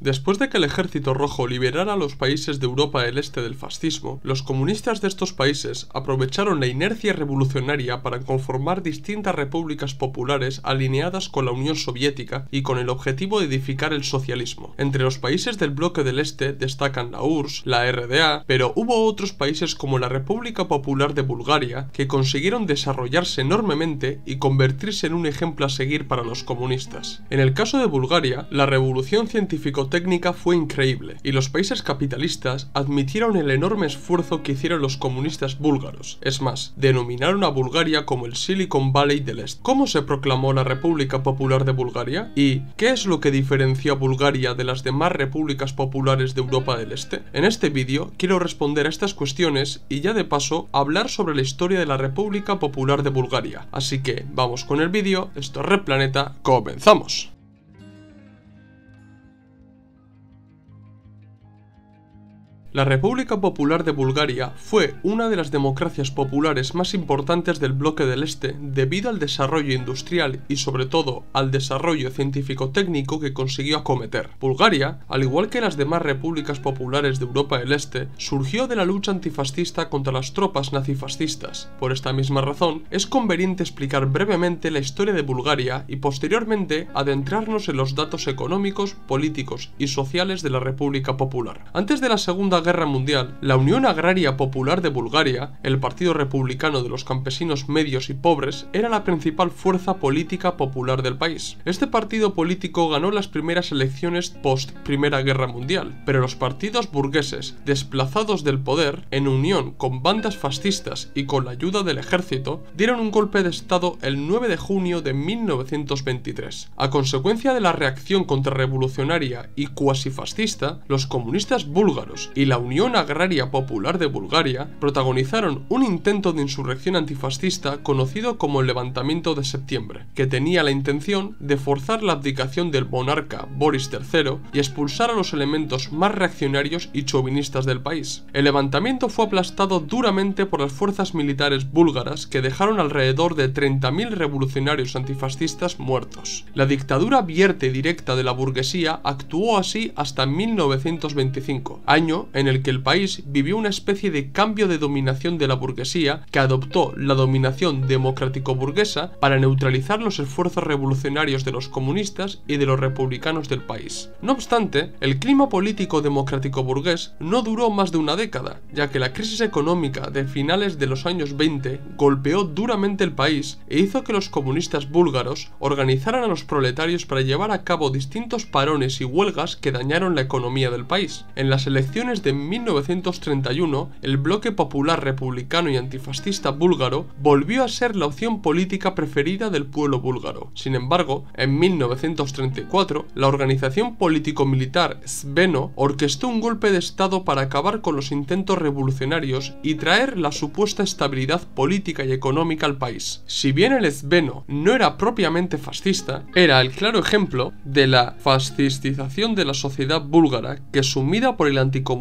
Después de que el ejército rojo liberara a los países de Europa del Este del fascismo, los comunistas de estos países aprovecharon la inercia revolucionaria para conformar distintas repúblicas populares alineadas con la Unión Soviética y con el objetivo de edificar el socialismo. Entre los países del bloque del Este destacan la URSS, la RDA, pero hubo otros países como la República Popular de Bulgaria que consiguieron desarrollarse enormemente y convertirse en un ejemplo a seguir para los comunistas. En el caso de Bulgaria, la revolución científico técnica fue increíble, y los países capitalistas admitieron el enorme esfuerzo que hicieron los comunistas búlgaros. Es más, denominaron a Bulgaria como el Silicon Valley del Este. ¿Cómo se proclamó la República Popular de Bulgaria? ¿Y qué es lo que diferencia a Bulgaria de las demás repúblicas populares de Europa del Este? En este vídeo quiero responder a estas cuestiones y ya de paso hablar sobre la historia de la República Popular de Bulgaria. Así que vamos con el vídeo, esto es Replaneta, comenzamos. La República Popular de Bulgaria fue una de las democracias populares más importantes del bloque del Este debido al desarrollo industrial y sobre todo al desarrollo científico-técnico que consiguió acometer. Bulgaria, al igual que las demás repúblicas populares de Europa del Este, surgió de la lucha antifascista contra las tropas nazifascistas. Por esta misma razón, es conveniente explicar brevemente la historia de Bulgaria y posteriormente adentrarnos en los datos económicos, políticos y sociales de la República Popular. Antes de la Segunda Guerra Mundial, la Unión Agraria Popular de Bulgaria, el Partido Republicano de los Campesinos Medios y Pobres, era la principal fuerza política popular del país. Este partido político ganó las primeras elecciones post Primera Guerra Mundial, pero los partidos burgueses, desplazados del poder, en unión con bandas fascistas y con la ayuda del ejército, dieron un golpe de Estado el 9 de junio de 1923. A consecuencia de la reacción contrarrevolucionaria y cuasi fascista, los comunistas búlgaros y la Unión Agraria Popular de Bulgaria protagonizaron un intento de insurrección antifascista conocido como el Levantamiento de Septiembre, que tenía la intención de forzar la abdicación del monarca Boris III y expulsar a los elementos más reaccionarios y chauvinistas del país. El levantamiento fue aplastado duramente por las fuerzas militares búlgaras que dejaron alrededor de 30.000 revolucionarios antifascistas muertos. La dictadura abierta y directa de la burguesía actuó así hasta 1925, año en el que el país vivió una especie de cambio de dominación de la burguesía que adoptó la dominación democrático-burguesa para neutralizar los esfuerzos revolucionarios de los comunistas y de los republicanos del país. No obstante, el clima político democrático-burgués no duró más de una década, ya que la crisis económica de finales de los años 20 golpeó duramente el país e hizo que los comunistas búlgaros organizaran a los proletarios para llevar a cabo distintos parones y huelgas que dañaron la economía del país. En las elecciones de en 1931, el bloque popular republicano y antifascista búlgaro volvió a ser la opción política preferida del pueblo búlgaro. Sin embargo, en 1934, la organización político-militar Sveno orquestó un golpe de Estado para acabar con los intentos revolucionarios y traer la supuesta estabilidad política y económica al país. Si bien el Sveno no era propiamente fascista, era el claro ejemplo de la fascistización de la sociedad búlgara que sumida por el anticomunismo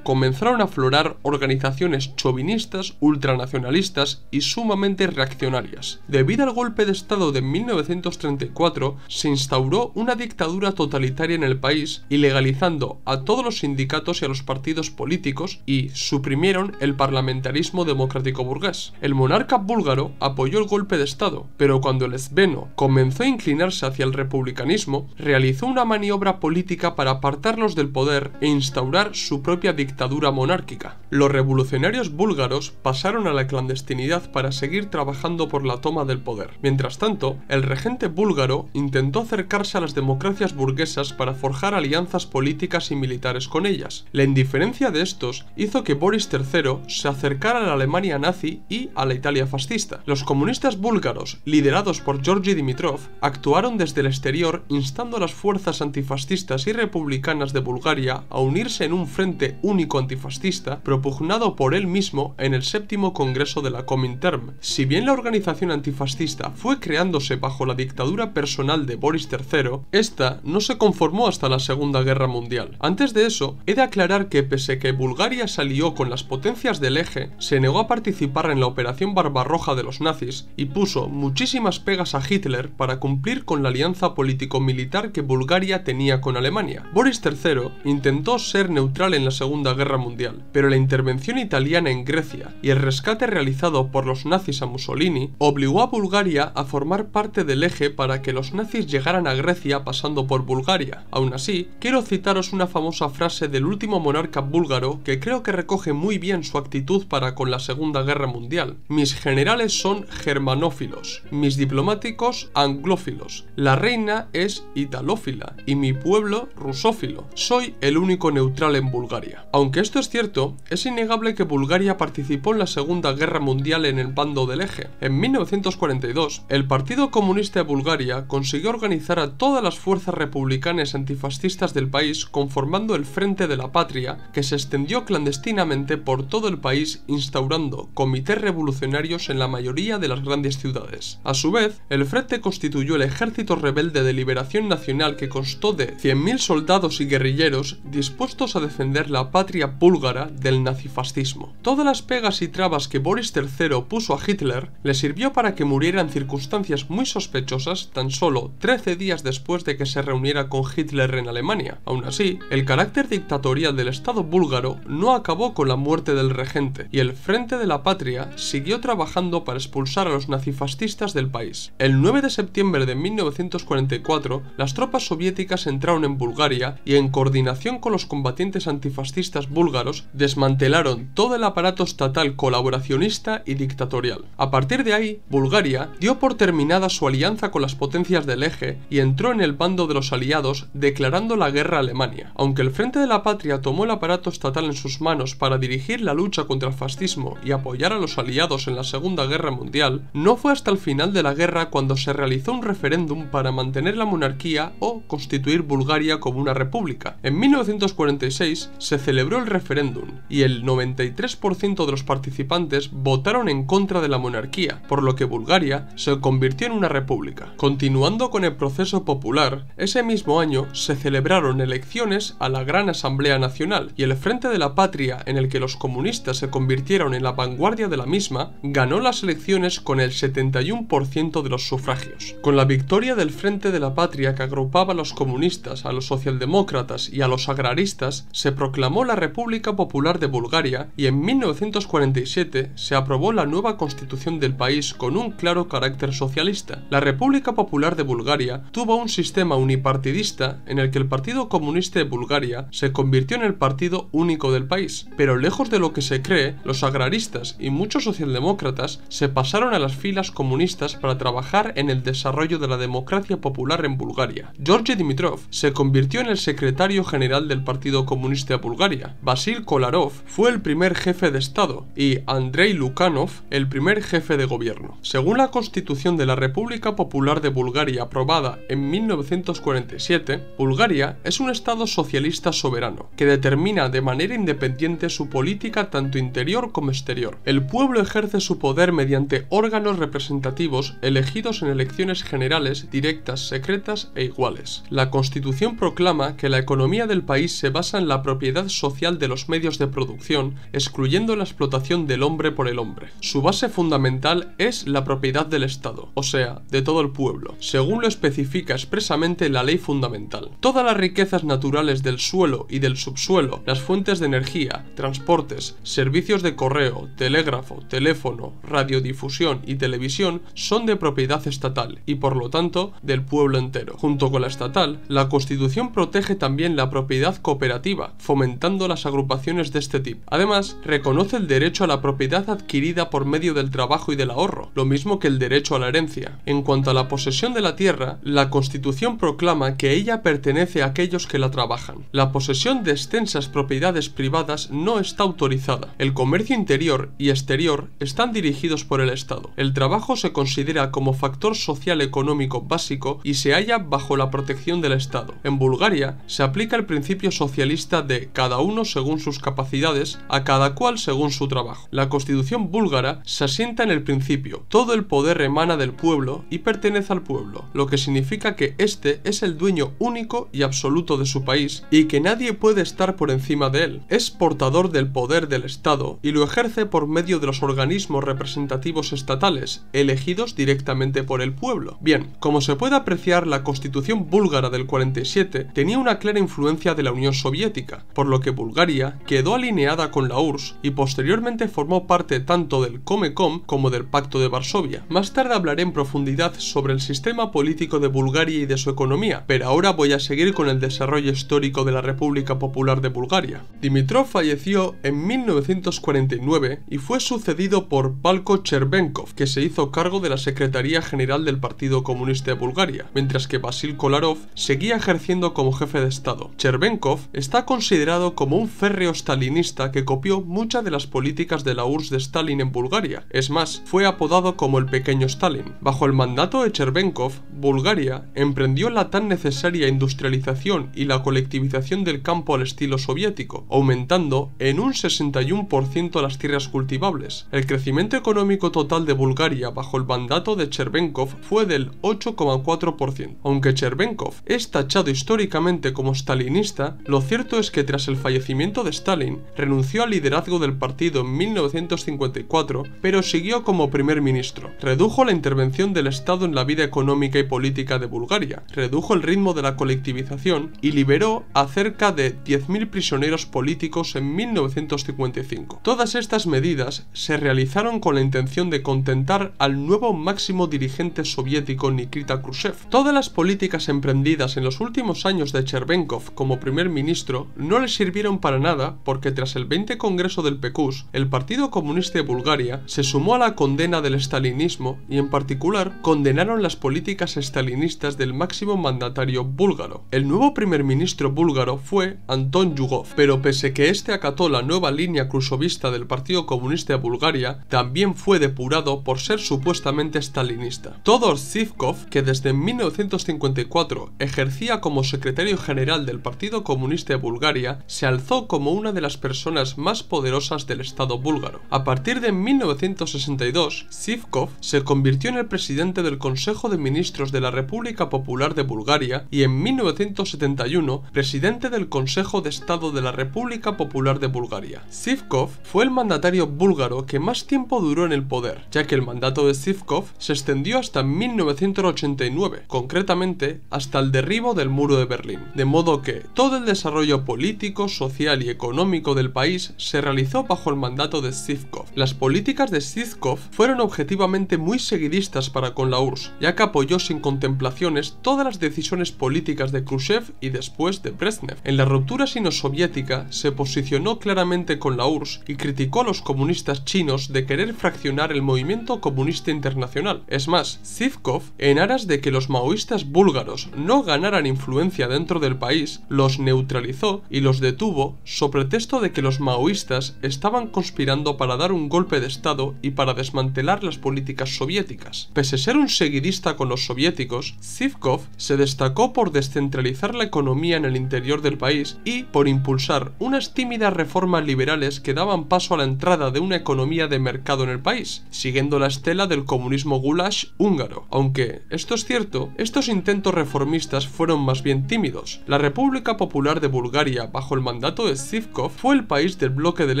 comenzaron a aflorar organizaciones chauvinistas, ultranacionalistas y sumamente reaccionarias. Debido al golpe de Estado de 1934, se instauró una dictadura totalitaria en el país, ilegalizando a todos los sindicatos y a los partidos políticos y suprimieron el parlamentarismo democrático burgués. El monarca búlgaro apoyó el golpe de Estado, pero cuando el esbeno comenzó a inclinarse hacia el republicanismo, realizó una maniobra política para apartarlos del poder e instaurar su propio propia dictadura monárquica. Los revolucionarios búlgaros pasaron a la clandestinidad para seguir trabajando por la toma del poder. Mientras tanto, el regente búlgaro intentó acercarse a las democracias burguesas para forjar alianzas políticas y militares con ellas. La indiferencia de estos hizo que Boris III se acercara a la Alemania nazi y a la Italia fascista. Los comunistas búlgaros, liderados por Georgi Dimitrov, actuaron desde el exterior instando a las fuerzas antifascistas y republicanas de Bulgaria a unirse en un frente único antifascista propugnado por él mismo en el séptimo congreso de la Comintern. Si bien la organización antifascista fue creándose bajo la dictadura personal de Boris III, esta no se conformó hasta la Segunda Guerra Mundial. Antes de eso, he de aclarar que pese que Bulgaria se alió con las potencias del eje, se negó a participar en la Operación Barbarroja de los nazis y puso muchísimas pegas a Hitler para cumplir con la alianza político-militar que Bulgaria tenía con Alemania. Boris III intentó ser neutral en la Segunda Guerra Mundial, pero la intervención italiana en Grecia y el rescate realizado por los nazis a Mussolini obligó a Bulgaria a formar parte del eje para que los nazis llegaran a Grecia pasando por Bulgaria. Aún así, quiero citaros una famosa frase del último monarca búlgaro que creo que recoge muy bien su actitud para con la Segunda Guerra Mundial. Mis generales son germanófilos, mis diplomáticos anglófilos, la reina es italófila y mi pueblo rusófilo. Soy el único neutral en Bulgaria. Aunque esto es cierto, es innegable que Bulgaria participó en la Segunda Guerra Mundial en el bando del eje. En 1942, el Partido Comunista de Bulgaria consiguió organizar a todas las fuerzas republicanas antifascistas del país conformando el Frente de la Patria, que se extendió clandestinamente por todo el país instaurando comités revolucionarios en la mayoría de las grandes ciudades. A su vez, el Frente constituyó el Ejército Rebelde de Liberación Nacional que constó de 100.000 soldados y guerrilleros dispuestos a defender la patria búlgara del nazifascismo. Todas las pegas y trabas que Boris III puso a Hitler le sirvió para que muriera en circunstancias muy sospechosas tan solo 13 días después de que se reuniera con Hitler en Alemania. Aún así, el carácter dictatorial del Estado búlgaro no acabó con la muerte del regente y el Frente de la Patria siguió trabajando para expulsar a los nazifascistas del país. El 9 de septiembre de 1944, las tropas soviéticas entraron en Bulgaria y en coordinación con los combatientes antifascistas fascistas búlgaros desmantelaron todo el aparato estatal colaboracionista y dictatorial. A partir de ahí, Bulgaria dio por terminada su alianza con las potencias del eje y entró en el bando de los aliados declarando la guerra a Alemania. Aunque el Frente de la Patria tomó el aparato estatal en sus manos para dirigir la lucha contra el fascismo y apoyar a los aliados en la Segunda Guerra Mundial, no fue hasta el final de la guerra cuando se realizó un referéndum para mantener la monarquía o constituir Bulgaria como una república. En 1946 se celebró el referéndum y el 93% de los participantes votaron en contra de la monarquía, por lo que Bulgaria se convirtió en una república. Continuando con el proceso popular, ese mismo año se celebraron elecciones a la Gran Asamblea Nacional y el Frente de la Patria, en el que los comunistas se convirtieron en la vanguardia de la misma, ganó las elecciones con el 71% de los sufragios. Con la victoria del Frente de la Patria que agrupaba a los comunistas, a los socialdemócratas y a los agraristas, se proclamó proclamó la República Popular de Bulgaria y en 1947 se aprobó la nueva constitución del país con un claro carácter socialista. La República Popular de Bulgaria tuvo un sistema unipartidista en el que el Partido Comunista de Bulgaria se convirtió en el partido único del país. Pero lejos de lo que se cree, los agraristas y muchos socialdemócratas se pasaron a las filas comunistas para trabajar en el desarrollo de la democracia popular en Bulgaria. George Dimitrov se convirtió en el secretario general del Partido Comunista Bulgaria. Basil Kolarov fue el primer jefe de Estado y Andrei Lukanov el primer jefe de gobierno. Según la Constitución de la República Popular de Bulgaria aprobada en 1947, Bulgaria es un Estado socialista soberano que determina de manera independiente su política tanto interior como exterior. El pueblo ejerce su poder mediante órganos representativos elegidos en elecciones generales, directas, secretas e iguales. La Constitución proclama que la economía del país se basa en la propiedad social de los medios de producción, excluyendo la explotación del hombre por el hombre. Su base fundamental es la propiedad del Estado, o sea, de todo el pueblo, según lo especifica expresamente la ley fundamental. Todas las riquezas naturales del suelo y del subsuelo, las fuentes de energía, transportes, servicios de correo, telégrafo, teléfono, radiodifusión y televisión son de propiedad estatal y por lo tanto del pueblo entero. Junto con la estatal, la Constitución protege también la propiedad cooperativa, fomentando las agrupaciones de este tipo. Además, reconoce el derecho a la propiedad adquirida por medio del trabajo y del ahorro, lo mismo que el derecho a la herencia. En cuanto a la posesión de la tierra, la Constitución proclama que ella pertenece a aquellos que la trabajan. La posesión de extensas propiedades privadas no está autorizada. El comercio interior y exterior están dirigidos por el Estado. El trabajo se considera como factor social económico básico y se halla bajo la protección del Estado. En Bulgaria se aplica el principio socialista de cada uno según sus capacidades, a cada cual según su trabajo. La constitución búlgara se asienta en el principio, todo el poder emana del pueblo y pertenece al pueblo, lo que significa que este es el dueño único y absoluto de su país y que nadie puede estar por encima de él. Es portador del poder del Estado y lo ejerce por medio de los organismos representativos estatales, elegidos directamente por el pueblo. Bien, como se puede apreciar, la constitución búlgara del 47 tenía una clara influencia de la Unión Soviética, por lo que Bulgaria quedó alineada con la URSS y posteriormente formó parte tanto del Comecom como del Pacto de Varsovia. Más tarde hablaré en profundidad sobre el sistema político de Bulgaria y de su economía, pero ahora voy a seguir con el desarrollo histórico de la República Popular de Bulgaria. Dimitrov falleció en 1949 y fue sucedido por Palko Cherbenkov, que se hizo cargo de la Secretaría General del Partido Comunista de Bulgaria, mientras que Vasil Kolarov seguía ejerciendo como jefe de Estado. Chervenkov está considerado como un férreo stalinista que copió muchas de las políticas de la URSS de Stalin en Bulgaria. Es más, fue apodado como el pequeño Stalin. Bajo el mandato de Chervenkov, Bulgaria emprendió la tan necesaria industrialización y la colectivización del campo al estilo soviético, aumentando en un 61% las tierras cultivables. El crecimiento económico total de Bulgaria bajo el mandato de Chervenkov fue del 8,4%. Aunque Chervenkov es tachado históricamente como stalinista, lo cierto es que tras el fallecimiento de Stalin, renunció al liderazgo del partido en 1954, pero siguió como primer ministro. Redujo la intervención del Estado en la vida económica y política de Bulgaria, redujo el ritmo de la colectivización y liberó a cerca de 10.000 prisioneros políticos en 1955. Todas estas medidas se realizaron con la intención de contentar al nuevo máximo dirigente soviético Nikita Khrushchev. Todas las políticas emprendidas en los últimos años de Chervenkov como primer ministro no sirvieron para nada porque tras el 20 Congreso del PECUS, el Partido Comunista de Bulgaria se sumó a la condena del estalinismo y en particular condenaron las políticas estalinistas del máximo mandatario búlgaro. El nuevo primer ministro búlgaro fue Anton Yugov, pero pese que este acató la nueva línea cruzovista del Partido Comunista de Bulgaria, también fue depurado por ser supuestamente estalinista. Todor Zivkov, que desde 1954 ejercía como secretario general del Partido Comunista de Bulgaria, se alzó como una de las personas más poderosas del Estado búlgaro. A partir de 1962, Zivkov se convirtió en el presidente del Consejo de Ministros de la República Popular de Bulgaria y en 1971 presidente del Consejo de Estado de la República Popular de Bulgaria. Zivkov fue el mandatario búlgaro que más tiempo duró en el poder, ya que el mandato de Zivkov se extendió hasta 1989, concretamente hasta el derribo del muro de Berlín. De modo que todo el desarrollo político social y económico del país se realizó bajo el mandato de Sivkov. Las políticas de Sivkov fueron objetivamente muy seguidistas para con la URSS, ya que apoyó sin contemplaciones todas las decisiones políticas de Khrushchev y después de Brezhnev. En la ruptura sino-soviética se posicionó claramente con la URSS y criticó a los comunistas chinos de querer fraccionar el movimiento comunista internacional. Es más, Zivkov, en aras de que los maoístas búlgaros no ganaran influencia dentro del país, los neutralizó y los detuvo sobre texto de que los maoístas estaban conspirando para dar un golpe de estado y para desmantelar las políticas soviéticas. Pese a ser un seguidista con los soviéticos, Zivkov se destacó por descentralizar la economía en el interior del país y por impulsar unas tímidas reformas liberales que daban paso a la entrada de una economía de mercado en el país, siguiendo la estela del comunismo gulash húngaro. Aunque, esto es cierto, estos intentos reformistas fueron más bien tímidos. La República Popular de Bulgaria bajo el mandato de Zivkov, fue el país del bloque del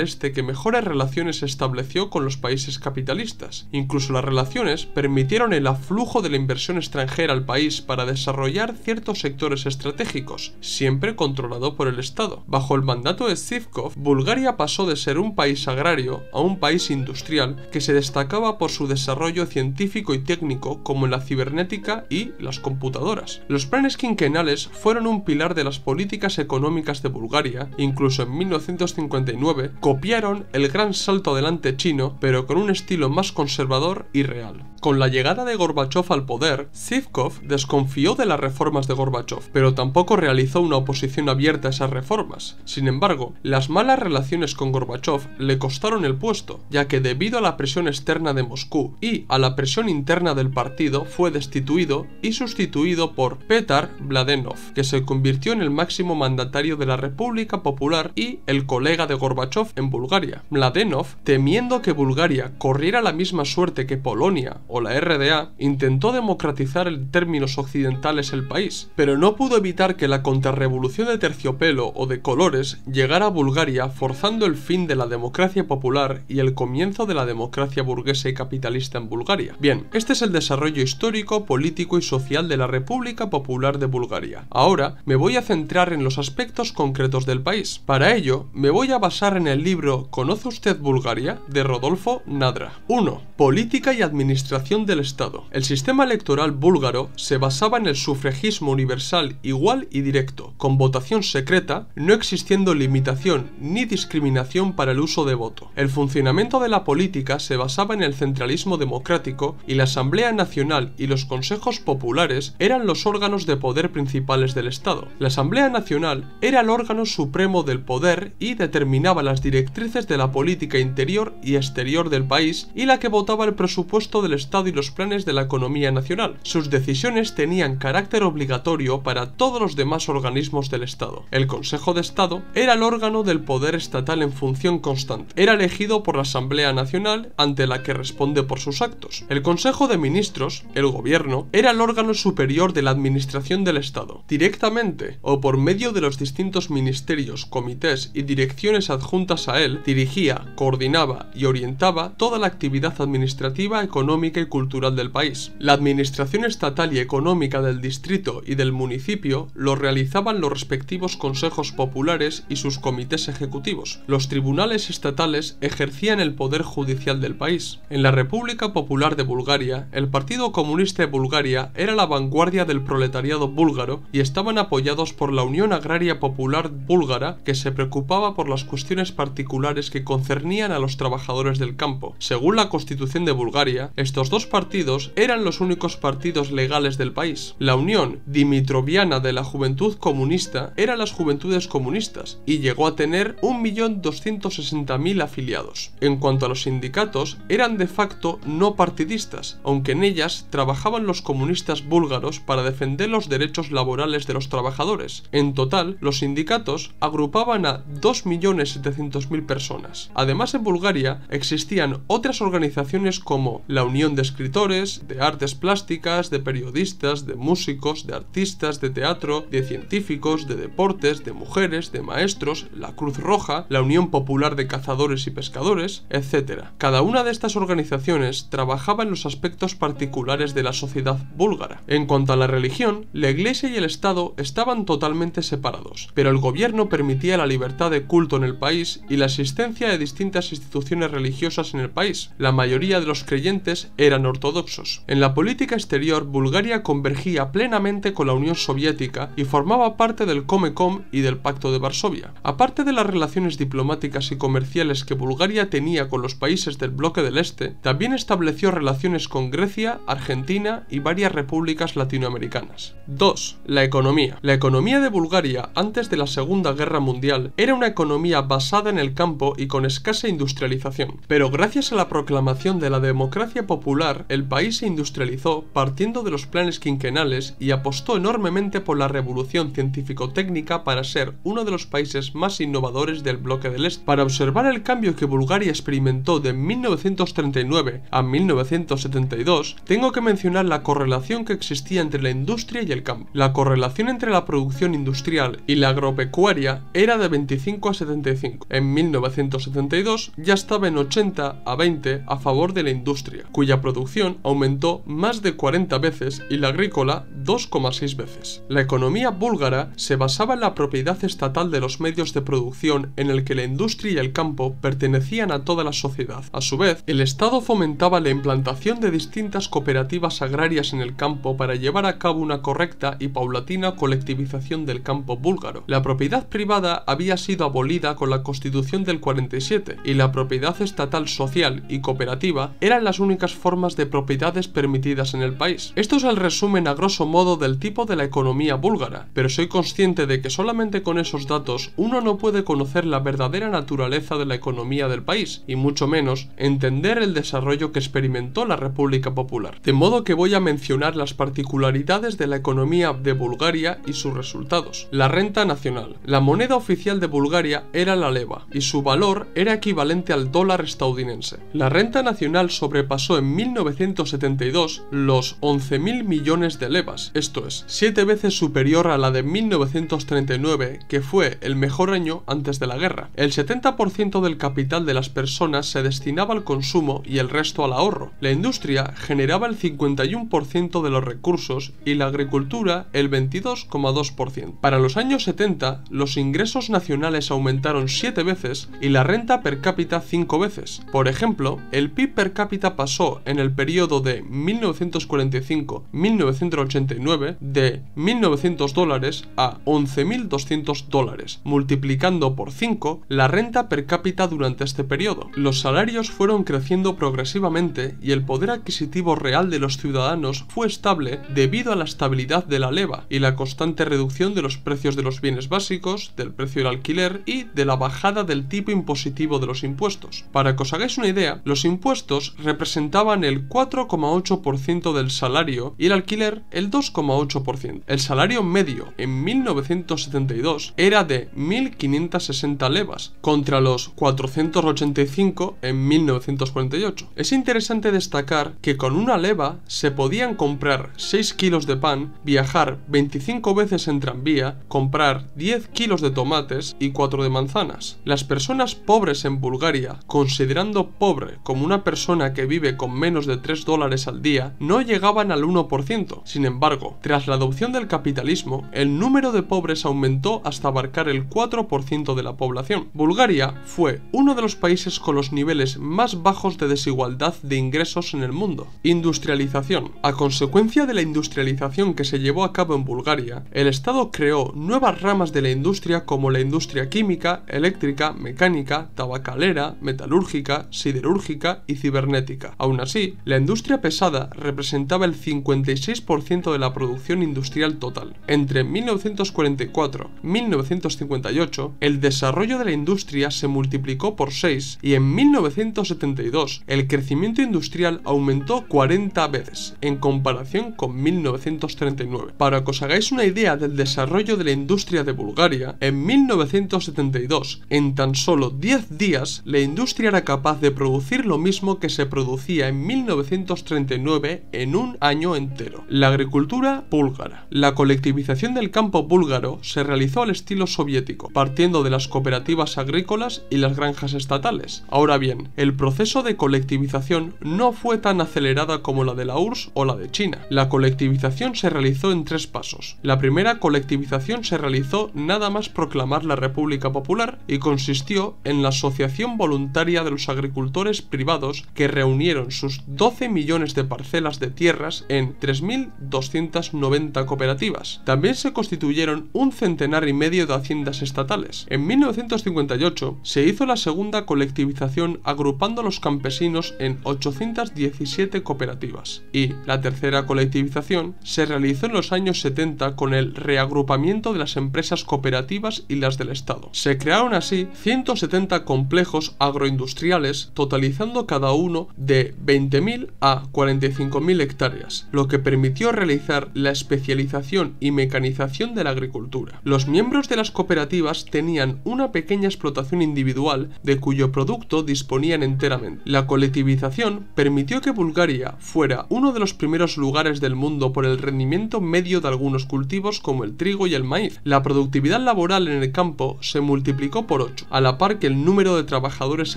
este que mejores relaciones estableció con los países capitalistas. Incluso las relaciones permitieron el aflujo de la inversión extranjera al país para desarrollar ciertos sectores estratégicos, siempre controlado por el Estado. Bajo el mandato de Zivkov, Bulgaria pasó de ser un país agrario a un país industrial que se destacaba por su desarrollo científico y técnico como en la cibernética y las computadoras. Los planes quinquenales fueron un pilar de las políticas económicas de Bulgaria Bulgaria, incluso en 1959, copiaron el gran salto adelante chino, pero con un estilo más conservador y real. Con la llegada de Gorbachev al poder, Zivkov desconfió de las reformas de Gorbachev, pero tampoco realizó una oposición abierta a esas reformas. Sin embargo, las malas relaciones con Gorbachev le costaron el puesto, ya que debido a la presión externa de Moscú y a la presión interna del partido fue destituido y sustituido por Petar Vladenov, que se convirtió en el máximo mandatario de la República Popular y el colega de Gorbachev en Bulgaria. Mladenov, temiendo que Bulgaria corriera la misma suerte que Polonia o la RDA, intentó democratizar en términos occidentales el país, pero no pudo evitar que la contrarrevolución de terciopelo o de colores llegara a Bulgaria forzando el fin de la democracia popular y el comienzo de la democracia burguesa y capitalista en Bulgaria. Bien, este es el desarrollo histórico, político y social de la República Popular de Bulgaria. Ahora me voy a centrar en los aspectos concretos del país. Para ello, me voy a basar en el libro ¿Conoce usted Bulgaria? de Rodolfo Nadra. 1. Política y administración del Estado. El sistema electoral búlgaro se basaba en el sufragismo universal igual y directo, con votación secreta, no existiendo limitación ni discriminación para el uso de voto. El funcionamiento de la política se basaba en el centralismo democrático y la Asamblea Nacional y los consejos populares eran los órganos de poder principales del Estado. La Asamblea Nacional era el órgano supremo del poder y determinaba las directrices de la política interior y exterior del país y la que votaba el presupuesto del Estado y los planes de la economía nacional. Sus decisiones tenían carácter obligatorio para todos los demás organismos del Estado. El Consejo de Estado era el órgano del poder estatal en función constante. Era elegido por la Asamblea Nacional ante la que responde por sus actos. El Consejo de Ministros, el gobierno, era el órgano superior de la administración del Estado. Directamente o por medio de los distintos ministerios, comités y direcciones adjuntas a él, dirigía, coordinaba y orientaba toda la actividad administrativa, económica y cultural del país. La administración estatal y económica del distrito y del municipio lo realizaban los respectivos consejos populares y sus comités ejecutivos. Los tribunales estatales ejercían el poder judicial del país. En la República Popular de Bulgaria, el Partido Comunista de Bulgaria era la vanguardia del proletariado búlgaro y estaban apoyados por la Unión Agraria Popular Búlgara que se preocupaba por las cuestiones particulares que concernían a los trabajadores del campo. Según la Constitución de Bulgaria, estos los dos partidos eran los únicos partidos legales del país. La Unión Dimitroviana de la Juventud Comunista era las Juventudes Comunistas y llegó a tener 1.260.000 afiliados. En cuanto a los sindicatos, eran de facto no partidistas, aunque en ellas trabajaban los comunistas búlgaros para defender los derechos laborales de los trabajadores. En total, los sindicatos agrupaban a 2.700.000 personas. Además, en Bulgaria existían otras organizaciones como la Unión de escritores, de artes plásticas, de periodistas, de músicos, de artistas, de teatro, de científicos, de deportes, de mujeres, de maestros, la Cruz Roja, la Unión Popular de Cazadores y Pescadores, etc. Cada una de estas organizaciones trabajaba en los aspectos particulares de la sociedad búlgara. En cuanto a la religión, la Iglesia y el Estado estaban totalmente separados, pero el gobierno permitía la libertad de culto en el país y la existencia de distintas instituciones religiosas en el país. La mayoría de los creyentes eran ortodoxos. En la política exterior, Bulgaria convergía plenamente con la Unión Soviética y formaba parte del Comecom y del Pacto de Varsovia. Aparte de las relaciones diplomáticas y comerciales que Bulgaria tenía con los países del bloque del Este, también estableció relaciones con Grecia, Argentina y varias repúblicas latinoamericanas. 2. La economía. La economía de Bulgaria antes de la Segunda Guerra Mundial era una economía basada en el campo y con escasa industrialización, pero gracias a la proclamación de la democracia popular el país se industrializó partiendo de los planes quinquenales y apostó enormemente por la revolución científico-técnica para ser uno de los países más innovadores del bloque del Este. Para observar el cambio que Bulgaria experimentó de 1939 a 1972, tengo que mencionar la correlación que existía entre la industria y el campo. La correlación entre la producción industrial y la agropecuaria era de 25 a 75. En 1972 ya estaba en 80 a 20 a favor de la industria, cuya producción aumentó más de 40 veces y la agrícola 2,6 veces. La economía búlgara se basaba en la propiedad estatal de los medios de producción en el que la industria y el campo pertenecían a toda la sociedad. A su vez, el Estado fomentaba la implantación de distintas cooperativas agrarias en el campo para llevar a cabo una correcta y paulatina colectivización del campo búlgaro. La propiedad privada había sido abolida con la Constitución del 47 y la propiedad estatal social y cooperativa eran las únicas formas de propiedades permitidas en el país. Esto es el resumen a grosso modo del tipo de la economía búlgara, pero soy consciente de que solamente con esos datos uno no puede conocer la verdadera naturaleza de la economía del país, y mucho menos entender el desarrollo que experimentó la República Popular. De modo que voy a mencionar las particularidades de la economía de Bulgaria y sus resultados. La renta nacional. La moneda oficial de Bulgaria era la leva, y su valor era equivalente al dólar estadounidense. La renta nacional sobrepasó en 1972 los 11.000 millones de levas, esto es, 7 veces superior a la de 1939, que fue el mejor año antes de la guerra. El 70% del capital de las personas se destinaba al consumo y el resto al ahorro. La industria generaba el 51% de los recursos y la agricultura el 22,2%. Para los años 70, los ingresos nacionales aumentaron 7 veces y la renta per cápita 5 veces. Por ejemplo, el PIB per cápita pasó en el periodo de 1945-1985 de 1.900 dólares a 11.200 dólares, multiplicando por 5 la renta per cápita durante este periodo. Los salarios fueron creciendo progresivamente y el poder adquisitivo real de los ciudadanos fue estable debido a la estabilidad de la leva y la constante reducción de los precios de los bienes básicos, del precio del alquiler y de la bajada del tipo impositivo de los impuestos. Para que os hagáis una idea, los impuestos representaban el 4,8% del salario y el alquiler el 2 2,8%. El salario medio en 1972 era de 1.560 levas contra los 485 en 1948. Es interesante destacar que con una leva se podían comprar 6 kilos de pan, viajar 25 veces en tranvía, comprar 10 kilos de tomates y 4 de manzanas. Las personas pobres en Bulgaria, considerando pobre como una persona que vive con menos de 3 dólares al día, no llegaban al 1%. Sin embargo, tras la adopción del capitalismo, el número de pobres aumentó hasta abarcar el 4% de la población. Bulgaria fue uno de los países con los niveles más bajos de desigualdad de ingresos en el mundo. Industrialización. A consecuencia de la industrialización que se llevó a cabo en Bulgaria, el Estado creó nuevas ramas de la industria como la industria química, eléctrica, mecánica, tabacalera, metalúrgica, siderúrgica y cibernética. Aún así, la industria pesada representaba el 56% de la producción industrial total. Entre 1944 y 1958, el desarrollo de la industria se multiplicó por 6 y en 1972 el crecimiento industrial aumentó 40 veces en comparación con 1939. Para que os hagáis una idea del desarrollo de la industria de Bulgaria, en 1972, en tan solo 10 días, la industria era capaz de producir lo mismo que se producía en 1939 en un año entero. La agricultura búlgara. La colectivización del campo búlgaro se realizó al estilo soviético, partiendo de las cooperativas agrícolas y las granjas estatales. Ahora bien, el proceso de colectivización no fue tan acelerada como la de la URSS o la de China. La colectivización se realizó en tres pasos. La primera colectivización se realizó nada más proclamar la República Popular y consistió en la asociación voluntaria de los agricultores privados que reunieron sus 12 millones de parcelas de tierras en 3.200 290 cooperativas. También se constituyeron un centenar y medio de haciendas estatales. En 1958 se hizo la segunda colectivización agrupando a los campesinos en 817 cooperativas y la tercera colectivización se realizó en los años 70 con el reagrupamiento de las empresas cooperativas y las del Estado. Se crearon así 170 complejos agroindustriales totalizando cada uno de 20.000 a 45.000 hectáreas, lo que permitió realizar la especialización y mecanización de la agricultura. Los miembros de las cooperativas tenían una pequeña explotación individual de cuyo producto disponían enteramente. La colectivización permitió que Bulgaria fuera uno de los primeros lugares del mundo por el rendimiento medio de algunos cultivos como el trigo y el maíz. La productividad laboral en el campo se multiplicó por 8, a la par que el número de trabajadores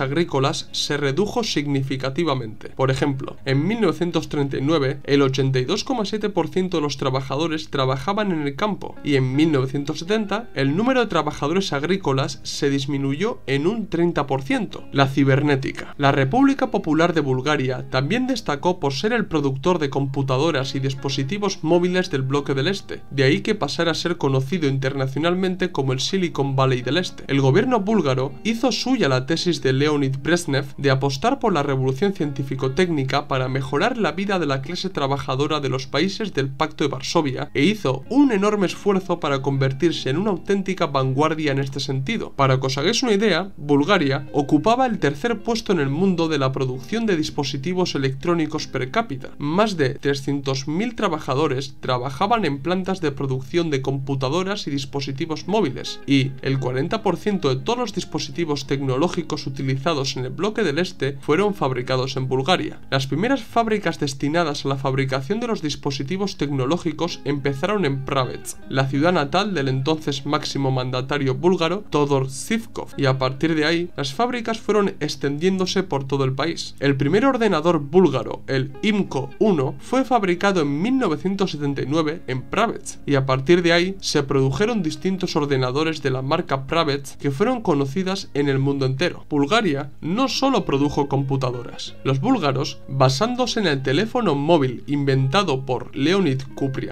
agrícolas se redujo significativamente. Por ejemplo, en 1939 el 82,7% de los trabajadores trabajaban en el campo y en 1970 el número de trabajadores agrícolas se disminuyó en un 30%. La cibernética. La República Popular de Bulgaria también destacó por ser el productor de computadoras y dispositivos móviles del bloque del Este, de ahí que pasara a ser conocido internacionalmente como el Silicon Valley del Este. El gobierno búlgaro hizo suya la tesis de Leonid Brezhnev de apostar por la revolución científico-técnica para mejorar la vida de la clase trabajadora de los países del Pacto de Varsovia e hizo un enorme esfuerzo para convertirse en una auténtica vanguardia en este sentido. Para que os hagáis una idea, Bulgaria ocupaba el tercer puesto en el mundo de la producción de dispositivos electrónicos per cápita. Más de 300.000 trabajadores trabajaban en plantas de producción de computadoras y dispositivos móviles, y el 40% de todos los dispositivos tecnológicos utilizados en el bloque del este fueron fabricados en Bulgaria. Las primeras fábricas destinadas a la fabricación de los dispositivos tecnológicos empezaron en Pravets, la ciudad natal del entonces máximo mandatario búlgaro Todor Zivkov, y a partir de ahí las fábricas fueron extendiéndose por todo el país. El primer ordenador búlgaro, el IMCO 1, fue fabricado en 1979 en Pravets, y a partir de ahí se produjeron distintos ordenadores de la marca Pravets que fueron conocidas en el mundo entero. Bulgaria no solo produjo computadoras, los búlgaros, basándose en el teléfono móvil inventado por Leon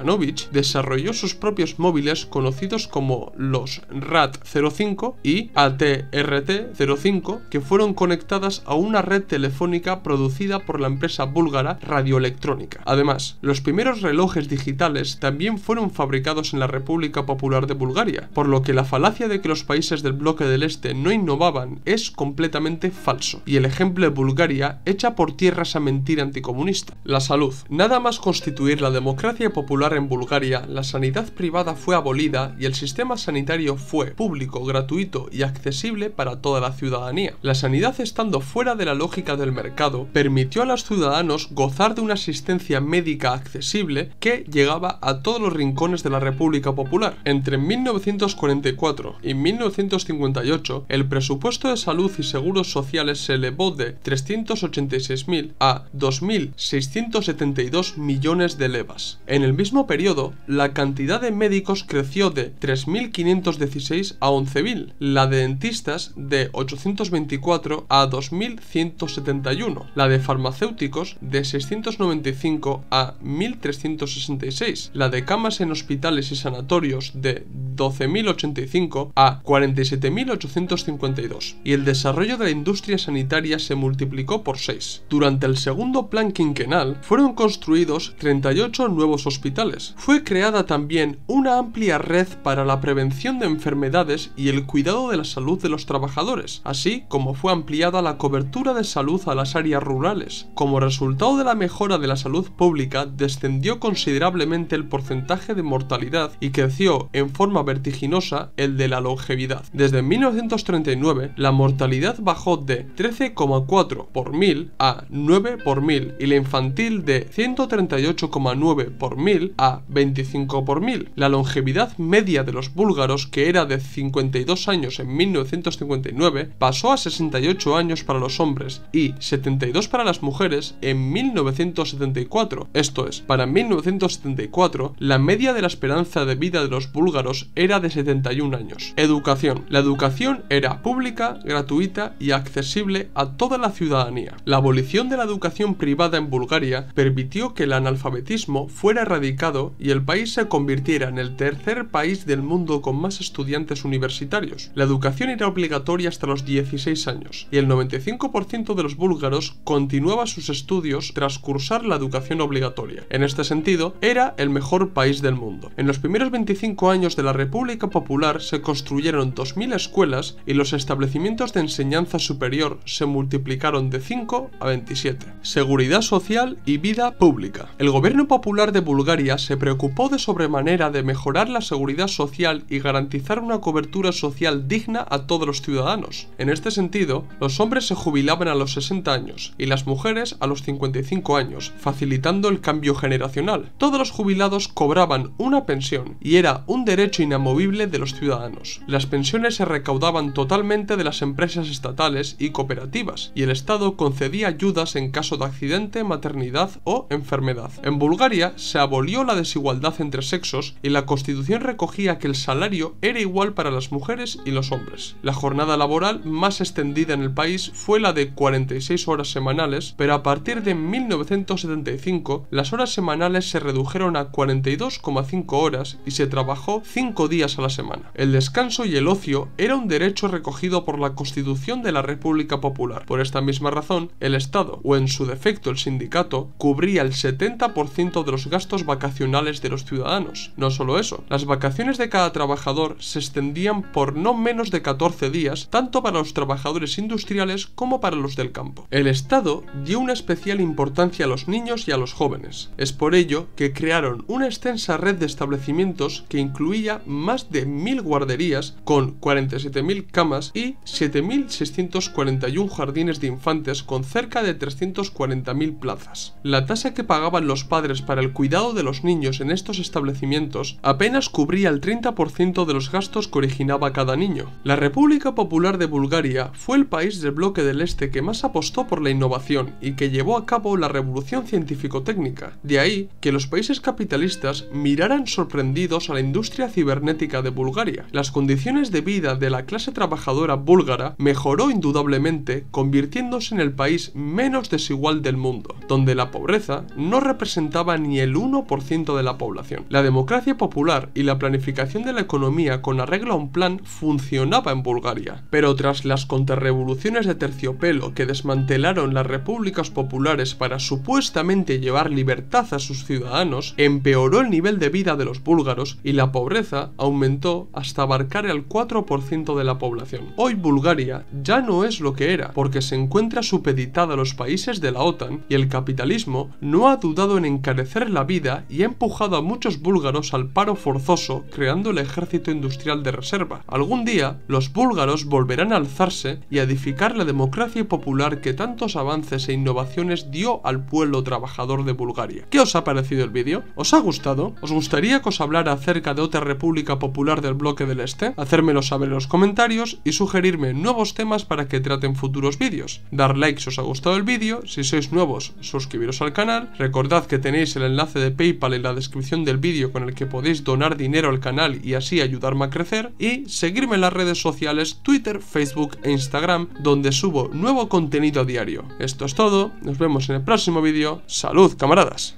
Leonid desarrolló sus propios móviles conocidos como los RAT-05 y ATRT-05 que fueron conectadas a una red telefónica producida por la empresa búlgara Radioelectrónica. Además, los primeros relojes digitales también fueron fabricados en la República Popular de Bulgaria, por lo que la falacia de que los países del bloque del Este no innovaban es completamente falso, y el ejemplo de Bulgaria echa por tierra esa mentira anticomunista. La salud. Nada más constituir la democracia democracia popular en Bulgaria, la sanidad privada fue abolida y el sistema sanitario fue público, gratuito y accesible para toda la ciudadanía. La sanidad estando fuera de la lógica del mercado, permitió a los ciudadanos gozar de una asistencia médica accesible que llegaba a todos los rincones de la República Popular. Entre 1944 y 1958, el presupuesto de salud y seguros sociales se elevó de 386.000 a 2.672 millones de levas en el mismo periodo, la cantidad de médicos creció de 3.516 a 11.000, la de dentistas de 824 a 2.171, la de farmacéuticos de 695 a 1.366, la de camas en hospitales y sanatorios de 12.085 a 47.852, y el desarrollo de la industria sanitaria se multiplicó por 6. Durante el segundo plan quinquenal fueron construidos 38 nuevos hospitales. Fue creada también una amplia red para la prevención de enfermedades y el cuidado de la salud de los trabajadores, así como fue ampliada la cobertura de salud a las áreas rurales. Como resultado de la mejora de la salud pública, descendió considerablemente el porcentaje de mortalidad y creció en forma vertiginosa el de la longevidad. Desde 1939, la mortalidad bajó de 13,4 por mil a 9 por mil y la infantil de 138,9 por 1000 a 25 por 1000. La longevidad media de los búlgaros, que era de 52 años en 1959, pasó a 68 años para los hombres y 72 para las mujeres en 1974. Esto es, para 1974, la media de la esperanza de vida de los búlgaros era de 71 años. Educación. La educación era pública, gratuita y accesible a toda la ciudadanía. La abolición de la educación privada en Bulgaria permitió que el analfabetismo fuera erradicado y el país se convirtiera en el tercer país del mundo con más estudiantes universitarios. La educación era obligatoria hasta los 16 años y el 95% de los búlgaros continuaba sus estudios tras cursar la educación obligatoria. En este sentido, era el mejor país del mundo. En los primeros 25 años de la República Popular se construyeron 2.000 escuelas y los establecimientos de enseñanza superior se multiplicaron de 5 a 27. Seguridad social y vida pública. El gobierno popular de Bulgaria se preocupó de sobremanera de mejorar la seguridad social y garantizar una cobertura social digna a todos los ciudadanos. En este sentido, los hombres se jubilaban a los 60 años y las mujeres a los 55 años, facilitando el cambio generacional. Todos los jubilados cobraban una pensión y era un derecho inamovible de los ciudadanos. Las pensiones se recaudaban totalmente de las empresas estatales y cooperativas y el Estado concedía ayudas en caso de accidente, maternidad o enfermedad. En Bulgaria se abolió la desigualdad entre sexos y la Constitución recogía que el salario era igual para las mujeres y los hombres. La jornada laboral más extendida en el país fue la de 46 horas semanales, pero a partir de 1975 las horas semanales se redujeron a 42,5 horas y se trabajó 5 días a la semana. El descanso y el ocio era un derecho recogido por la Constitución de la República Popular. Por esta misma razón, el Estado, o en su defecto el sindicato, cubría el 70% de los gastos vacacionales de los ciudadanos. No solo eso, las vacaciones de cada trabajador se extendían por no menos de 14 días, tanto para los trabajadores industriales como para los del campo. El Estado dio una especial importancia a los niños y a los jóvenes. Es por ello que crearon una extensa red de establecimientos que incluía más de 1.000 guarderías con 47.000 camas y 7.641 jardines de infantes con cerca de 340.000 plazas. La tasa que pagaban los padres para el cuidado de los niños en estos establecimientos apenas cubría el 30% de los gastos que originaba cada niño. La República Popular de Bulgaria fue el país del bloque del este que más apostó por la innovación y que llevó a cabo la revolución científico-técnica. De ahí que los países capitalistas miraran sorprendidos a la industria cibernética de Bulgaria. Las condiciones de vida de la clase trabajadora búlgara mejoró indudablemente, convirtiéndose en el país menos desigual del mundo, donde la pobreza no representaba ni el el 1% de la población. La democracia popular y la planificación de la economía con arreglo a un plan funcionaba en Bulgaria, pero tras las contrarrevoluciones de terciopelo que desmantelaron las repúblicas populares para supuestamente llevar libertad a sus ciudadanos, empeoró el nivel de vida de los búlgaros y la pobreza aumentó hasta abarcar el 4% de la población. Hoy Bulgaria ya no es lo que era, porque se encuentra supeditada a los países de la OTAN y el capitalismo no ha dudado en encarecer la vida y ha empujado a muchos búlgaros al paro forzoso creando el ejército industrial de reserva. Algún día, los búlgaros volverán a alzarse y a edificar la democracia popular que tantos avances e innovaciones dio al pueblo trabajador de Bulgaria. ¿Qué os ha parecido el vídeo? ¿Os ha gustado? ¿Os gustaría que os hablara acerca de otra república popular del bloque del este? Hacérmelo saber en los comentarios y sugerirme nuevos temas para que traten futuros vídeos. Dar like si os ha gustado el vídeo, si sois nuevos, suscribiros al canal, recordad que tenéis el enlace de PayPal en la descripción del vídeo con el que podéis donar dinero al canal y así ayudarme a crecer. Y seguirme en las redes sociales Twitter, Facebook e Instagram, donde subo nuevo contenido diario. Esto es todo, nos vemos en el próximo vídeo. ¡Salud, camaradas!